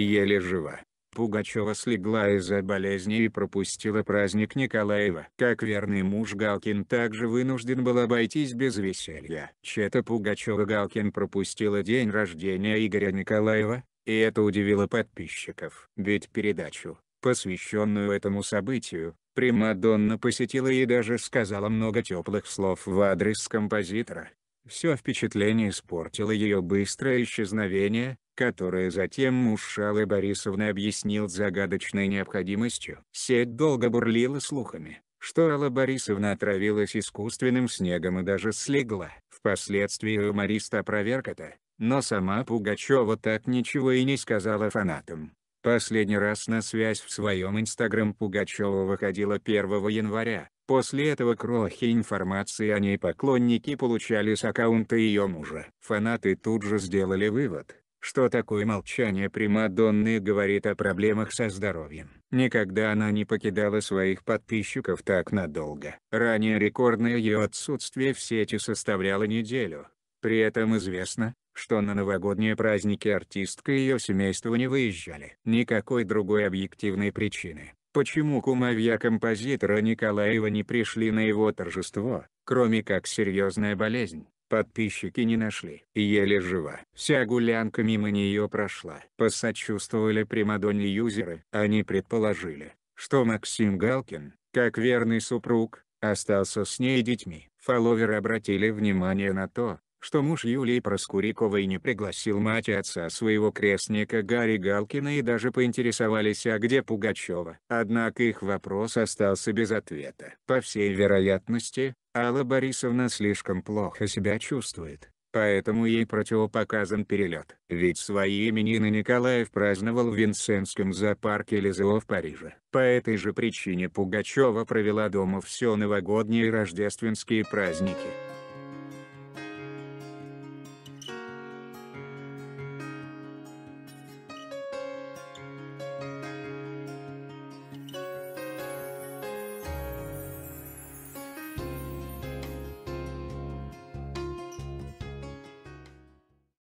еле жива. Пугачева слегла из-за болезни и пропустила праздник Николаева. Как верный муж Галкин также вынужден был обойтись без веселья. Чета Пугачева Галкин пропустила день рождения Игоря Николаева, и это удивило подписчиков. Ведь передачу, посвященную этому событию, Примадонна посетила и даже сказала много теплых слов в адрес композитора. Все впечатление испортило ее быстрое исчезновение, которое затем муж Шалы Борисовны объяснил загадочной необходимостью. Сеть долго бурлила слухами, что Алла Борисовна отравилась искусственным снегом и даже слегла. Впоследствии юморист опроверг это, но сама Пугачева так ничего и не сказала фанатам. Последний раз на связь в своем инстаграм Пугачева выходила 1 января, после этого крохи информации о ней поклонники получали с аккаунта ее мужа. Фанаты тут же сделали вывод, что такое молчание Примадонны говорит о проблемах со здоровьем. Никогда она не покидала своих подписчиков так надолго. Ранее рекордное ее отсутствие в сети составляло неделю. При этом известно, что на новогодние праздники артистка и ее семейство не выезжали. Никакой другой объективной причины, почему кумовья композитора Николаева не пришли на его торжество, кроме как серьезная болезнь. Подписчики не нашли. Еле жива. Вся гулянка мимо нее прошла. Посочувствовали Примадонне юзеры. Они предположили, что Максим Галкин, как верный супруг, остался с ней детьми. Фолловеры обратили внимание на то, что муж Юлии Проскуриковой не пригласил мать и отца своего крестника Гарри Галкина и даже поинтересовались а где Пугачева. Однако их вопрос остался без ответа. По всей вероятности, Алла Борисовна слишком плохо себя чувствует, поэтому ей противопоказан перелет. Ведь свои именины Николаев праздновал в Винсентском зоопарке Лизео в Париже. По этой же причине Пугачева провела дома все новогодние и рождественские праздники.